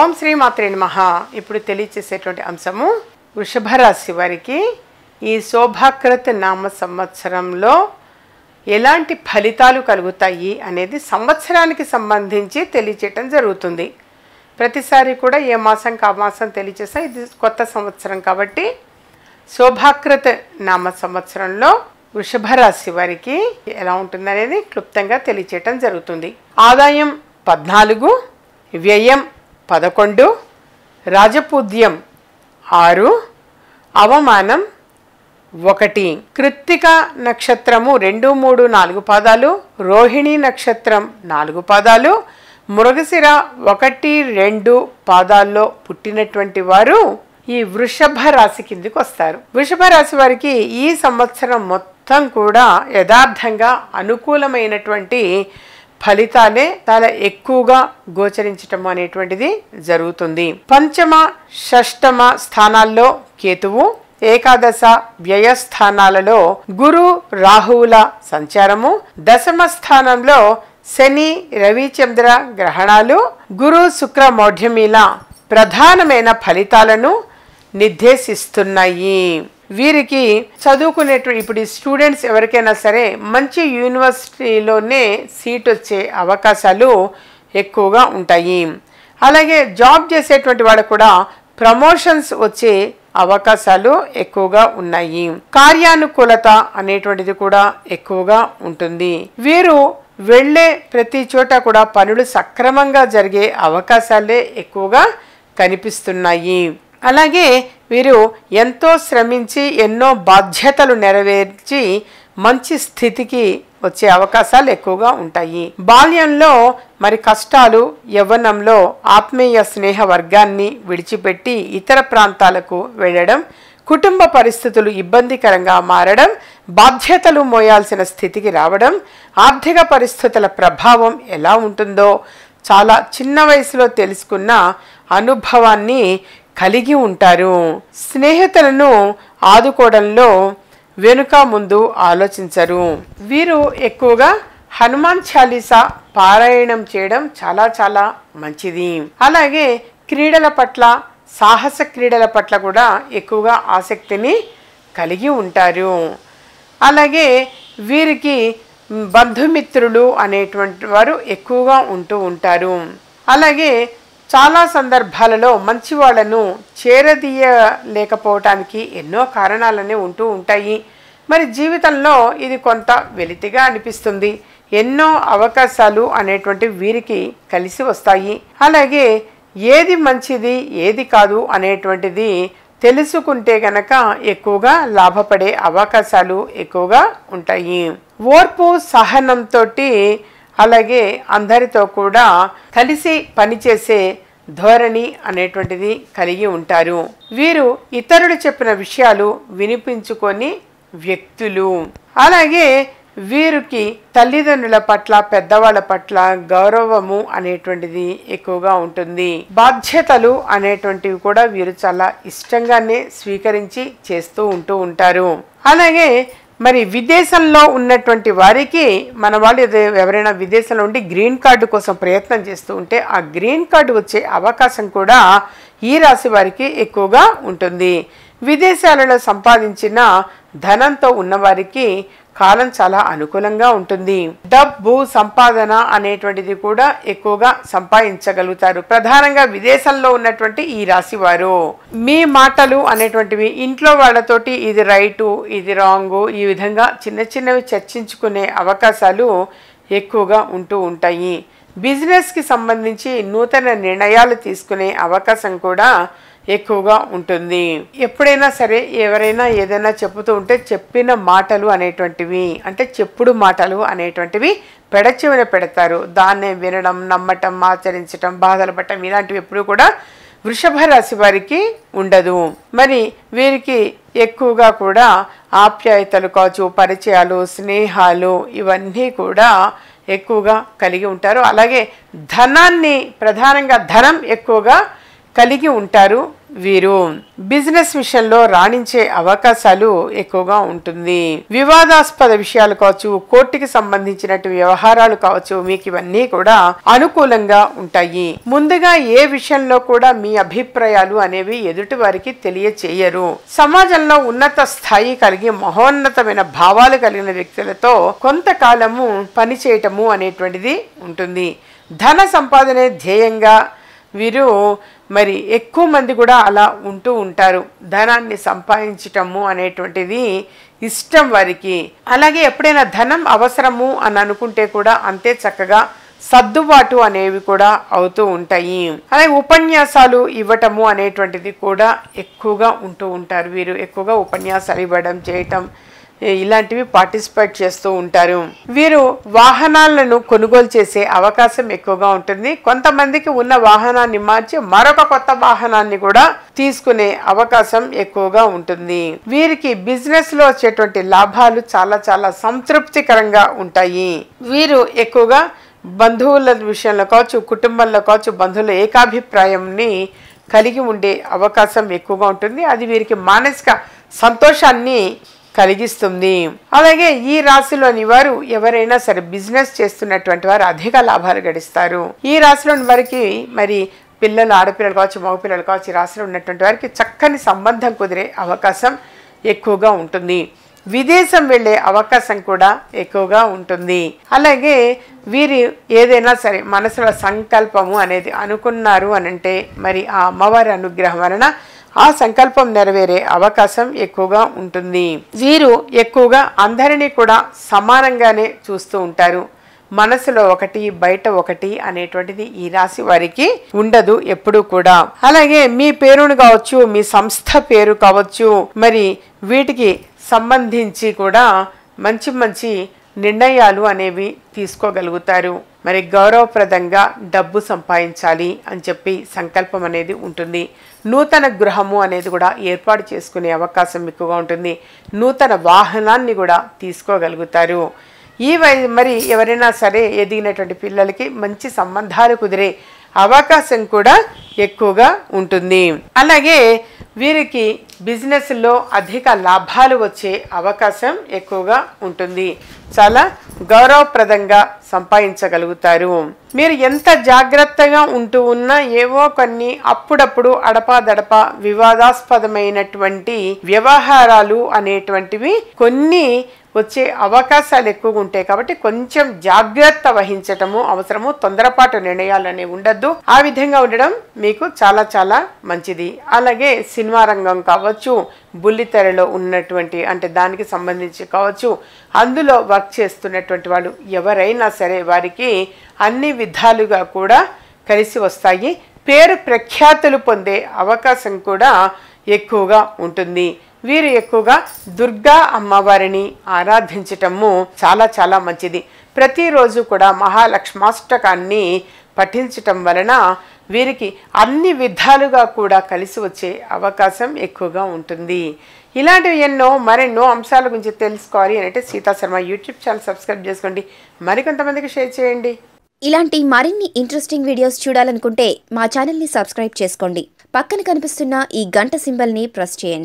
ఓం శ్రీమాత్రే నమ ఇప్పుడు తెలియచేసేటువంటి అంశము వృషభ రాశి వారికి ఈ శోభాకృత నామ సంవత్సరంలో ఎలాంటి ఫలితాలు కలుగుతాయి అనేది సంవత్సరానికి సంబంధించి తెలియచేయటం జరుగుతుంది ప్రతిసారి కూడా ఏ మాసం కా మాసం తెలియచేసా ఇది కొత్త సంవత్సరం కాబట్టి శోభాకృత నామ సంవత్సరంలో వృషభ రాశి వారికి ఎలా ఉంటుందనేది క్లుప్తంగా తెలియచేయటం జరుగుతుంది ఆదాయం పద్నాలుగు వ్యయం పదకొండు రాజపూద్యం ఆరు అవమానం ఒకటి కృత్తిక నక్షత్రము రెండు మూడు నాలుగు పాదాలు రోహిణి నక్షత్రం నాలుగు పాదాలు మృగశిర ఒకటి రెండు పాదాల్లో పుట్టినటువంటి వారు ఈ వృషభ రాశి కిందికి వస్తారు వృషభ రాశి వారికి ఈ సంవత్సరం మొత్తం కూడా యథార్థంగా అనుకూలమైనటువంటి ఫలితాలే చాలా ఎక్కువగా గోచరించటం అనేటువంటిది జరుగుతుంది పంచమ షష్టమ స్థానాల్లో కేతువు ఏకాదశ వ్యయస్థానాలలో గురు రాహువుల సంచారము దశమ స్థానంలో శని రవిచంద్ర గ్రహణాలు గురు శుక్ర మౌఢ్యమీల ప్రధానమైన ఫలితాలను నిర్దేశిస్తున్నాయి వీరికి చదువుకునేటువంటి ఇప్పుడు స్టూడెంట్స్ ఎవరికైనా సరే మంచి యూనివర్సిటీలోనే సీట్ వచ్చే అవకాశాలు ఎక్కువగా ఉంటాయి అలాగే జాబ్ చేసేటువంటి వాళ్ళు కూడా ప్రమోషన్స్ వచ్చే అవకాశాలు ఎక్కువగా ఉన్నాయి కార్యానుకూలత అనేటువంటిది కూడా ఎక్కువగా ఉంటుంది వీరు వెళ్ళే ప్రతి చోట కూడా పనులు సక్రమంగా జరిగే అవకాశాలే ఎక్కువగా కనిపిస్తున్నాయి అలాగే వీరు ఎంతో శ్రమించి ఎన్నో బాధ్యతలు నెరవేర్చి మంచి స్థితికి వచ్చే అవకాశాలు ఎక్కువగా ఉంటాయి బాల్యంలో మరి కష్టాలు యవ్వనంలో ఆత్మీయ స్నేహ వర్గాన్ని విడిచిపెట్టి ఇతర ప్రాంతాలకు వెళ్ళడం కుటుంబ పరిస్థితులు ఇబ్బందికరంగా మారడం బాధ్యతలు మోయాల్సిన స్థితికి రావడం ఆర్థిక పరిస్థితుల ప్రభావం ఎలా ఉంటుందో చాలా చిన్న వయసులో తెలుసుకున్న అనుభవాన్ని కలిగి ఉంటారు స్నేహితులను ఆదుకోవడంలో వెనుక ముందు ఆలోచించరు వీరు ఎక్కువగా హనుమాన్ చాలీసా పారాయణం చేయడం చాలా చాలా మంచిది అలాగే క్రీడల పట్ల సాహస క్రీడల పట్ల కూడా ఎక్కువగా ఆసక్తిని కలిగి ఉంటారు అలాగే వీరికి బంధుమిత్రులు అనేటువంటి వారు ఎక్కువగా ఉంటూ ఉంటారు అలాగే చాలా సందర్భాలలో మంచి వాళ్ళను చేరదీయలేకపోవటానికి ఎన్నో కారణాలనే ఉంటూ ఉంటాయి మరి జీవితంలో ఇది కొంత వెలితిగా అనిపిస్తుంది ఎన్నో అవకాశాలు అనేటువంటి వీరికి కలిసి వస్తాయి అలాగే ఏది మంచిది ఏది కాదు అనేటువంటిది తెలుసుకుంటే గనక ఎక్కువగా లాభపడే అవకాశాలు ఎక్కువగా ఉంటాయి ఓర్పు సహనంతో అలాగే అందరితో కూడా కలిసి పనిచేసే ధోరణి అనేటువంటిది కలిగి ఉంటారు వీరు ఇతరులు చెప్పిన విషయాలు వినిపించుకొని వ్యక్తులు అలాగే వీరికి తల్లిదండ్రుల పట్ల పెద్దవాళ్ళ పట్ల గౌరవము అనేటువంటిది ఎక్కువగా ఉంటుంది బాధ్యతలు అనేటువంటివి కూడా వీరు చాలా ఇష్టంగానే స్వీకరించి చేస్తూ ఉంటూ ఉంటారు అలాగే మరి విదేశంలో ఉన్నటువంటి వారికి మన వాళ్ళు ఎవరైనా విదేశంలో ఉండి గ్రీన్ కార్డు కోసం ప్రయత్నం చేస్తూ ఉంటే ఆ గ్రీన్ కార్డు వచ్చే అవకాశం కూడా ఈ రాశి వారికి ఎక్కువగా ఉంటుంది విదేశాలలో సంపాదించిన ధనంతో ఉన్నవారికి కాలం చాలా అనుకూలంగా ఉంటుంది డబ్బు సంపాదన అనేటువంటిది కూడా ఎక్కువగా సంపాదించగలుగుతారు ప్రధానంగా విదేశంలో ఉన్నటువంటి ఈ రాశి వారు మీ మాటలు అనేటువంటివి ఇంట్లో వాళ్ళతోటి ఇది రైటు ఇది రాంగు ఈ విధంగా చిన్న చిన్నవి చర్చించుకునే అవకాశాలు ఎక్కువగా ఉంటూ ఉంటాయి బిజినెస్కి సంబంధించి నూతన నిర్ణయాలు తీసుకునే అవకాశం కూడా ఎక్కువగా ఉంటుంది ఎప్పుడైనా సరే ఎవరైనా ఏదైనా చెప్పుతూ ఉంటే చెప్పిన మాటలు అనేటువంటివి అంటే చెప్పుడు మాటలు అనేటువంటివి పెడచెవిన పెడతారు దాన్నే వినడం నమ్మటం ఆచరించటం బాధలు పట్టడం ఇలాంటివి ఎప్పుడూ కూడా వృషభ రాశి వారికి ఉండదు మరి వీరికి ఎక్కువగా కూడా ఆప్యాయతలు కావచ్చు పరిచయాలు స్నేహాలు ఇవన్నీ కూడా ఎక్కువగా కలిగి ఉంటారు అలాగే ధనాన్ని ప్రధానంగా ధనం ఎక్కువగా కలిగి ఉంటారు వీరు బిజినెస్ విషయంలో రాణించే అవకాశాలు ఎక్కువగా ఉంటుంది వివాదాస్పద విషయాలు కావచ్చు కోర్టుకి సంబంధించినట్టు వ్యవహారాలు కావచ్చు మీకు ఇవన్నీ కూడా అనుకూలంగా ఉంటాయి ముందుగా ఏ విషయంలో కూడా మీ అభిప్రాయాలు అనేవి ఎదుటి వారికి తెలియచేయరు సమాజంలో ఉన్నత స్థాయి కలిగి మహోన్నతమైన భావాలు కలిగిన వ్యక్తులతో కొంతకాలము పనిచేయటము అనేటువంటిది ఉంటుంది ధన సంపాదనే ధ్యేయంగా వీరు మరి ఎక్కువ మంది కూడా అలా ఉంటూ ఉంటారు ధనాన్ని సంపాదించటము అనేటువంటిది ఇష్టం వారికి అలాగే ఎప్పుడైనా ధనం అవసరము అని అనుకుంటే కూడా అంతే చక్కగా సర్దుబాటు అనేవి కూడా అవుతూ ఉంటాయి అలాగే ఉపన్యాసాలు ఇవ్వటము అనేటువంటిది కూడా ఎక్కువగా ఉంటూ ఉంటారు వీరు ఎక్కువగా ఉపన్యాసాలు ఇవ్వడం చేయటం ఇలాంటివి పార్టిసిపేట్ చేస్తూ ఉంటారు వీరు వాహనాలను కొనుగోలు చేసే అవకాశం ఎక్కువగా ఉంటుంది కొంతమందికి ఉన్న వాహనాన్ని మార్చి మరొక కొత్త వాహనాన్ని కూడా తీసుకునే అవకాశం ఎక్కువగా ఉంటుంది వీరికి బిజినెస్ లో వచ్చేటువంటి లాభాలు చాలా చాలా సంతృప్తికరంగా ఉంటాయి వీరు ఎక్కువగా బంధువుల విషయంలో కావచ్చు కుటుంబంలో కావచ్చు బంధువుల ఏకాభిప్రాయంని కలిగి ఉండే అవకాశం ఎక్కువగా ఉంటుంది అది వీరికి మానసిక సంతోషాన్ని కలిగిస్తుంది అలాగే ఈ రాశిలోని వారు ఎవరైనా సరే బిజినెస్ చేస్తున్నటువంటి వారు అధిక లాభాలు గడిస్తారు ఈ రాశిలోని వారికి మరి పిల్లలు ఆడపిల్లలు కావచ్చు మగపిల్లలు కావచ్చు ఈ రాశిలో ఉన్నటువంటి వారికి చక్కని సంబంధం కుదిరే అవకాశం ఎక్కువగా ఉంటుంది విదేశం వెళ్ళే అవకాశం కూడా ఎక్కువగా ఉంటుంది అలాగే వీరి ఏదైనా సరే మనసులో సంకల్పము అనేది అనుకున్నారు అనంటే మరి ఆ అమ్మవారి అనుగ్రహం వలన ఆ సంకల్పం నెరవేరే అవకాశం ఎక్కువగా ఉంటుంది వీరు ఎక్కువగా అందరినీ కూడా సమానంగానే చూస్తూ ఉంటారు మనసులో ఒకటి బయట ఒకటి అనేటువంటిది ఈ రాశి వారికి ఉండదు ఎప్పుడూ కూడా అలాగే మీ పేరును కావచ్చు మీ సంస్థ పేరు కావచ్చు మరి వీటికి సంబంధించి కూడా మంచి మంచి నిర్ణయాలు అనేవి తీసుకోగలుగుతారు మరి గౌరవప్రదంగా డబ్బు సంపాదించాలి అని చెప్పి సంకల్పం అనేది ఉంటుంది నూతన గృహము అనేది కూడా ఏర్పాటు చేసుకునే అవకాశం ఎక్కువగా ఉంటుంది నూతన వాహనాన్ని కూడా తీసుకోగలుగుతారు ఈ వై మరి ఎవరైనా సరే ఎదిగినటువంటి పిల్లలకి మంచి సంబంధాలు కుదిరే అవకాశం కూడా ఎక్కువగా ఉంటుంది అలాగే వీరికి బిజినెస్లో అధిక లాభాలు వచ్చే అవకాశం ఎక్కువగా ఉంటుంది చాలా గౌరవప్రదంగా సంపాదించగలుగుతారు మీరు ఎంత జాగ్రత్తగా ఉంటూ ఉన్నా ఏవో కొన్ని అప్పుడప్పుడు అడపాదడప వివాదాస్పదమైనటువంటి వ్యవహారాలు అనేటువంటివి కొన్ని వచ్చే అవకాశాలు ఎక్కువగా ఉంటాయి కాబట్టి కొంచెం జాగ్రత్త వహించటము అవసరము తొందరపాటు నిర్ణయాలు అనేవి ఉండద్దు ఆ విధంగా ఉండడం మీకు చాలా చాలా మంచిది అలాగే సినిమా రంగం కావచ్చు బుల్లితెరలో ఉన్నటువంటి అంటే దానికి సంబంధించి కావచ్చు అందులో వర్క్ చేస్తున్నటువంటి వాళ్ళు ఎవరైనా సరే వారికి అన్ని విధాలుగా కూడా కలిసి వస్తాయి పేరు ప్రఖ్యాతులు పొందే అవకాశం కూడా ఎక్కువగా ఉంటుంది వీరు ఎక్కువగా దుర్గా అమ్మవారిని ఆరాధించటము చాలా చాలా మంచిది ప్రతిరోజు కూడా మహాలక్ష్మాష్టకాన్ని పఠించటం వలన వీరికి అన్ని విధాలుగా కూడా కలిసి వచ్చే అవకాశం ఎక్కువగా ఉంటుంది ఇలాంటివి ఎన్నో మరెన్నో అంశాల గురించి తెలుసుకోవాలి అంటే సీతాశర్మ యూట్యూబ్ ఛానల్ సబ్స్క్రైబ్ చేసుకోండి మరికొంతమందికి షేర్ చేయండి ఇలాంటి మరిన్ని ఇంట్రెస్టింగ్ వీడియోస్ చూడాలనుకుంటే మా ఛానల్ని సబ్స్క్రైబ్ చేసుకోండి పక్కన కనిపిస్తున్న ఈ గంట సింబల్ని ప్రెస్ చేయండి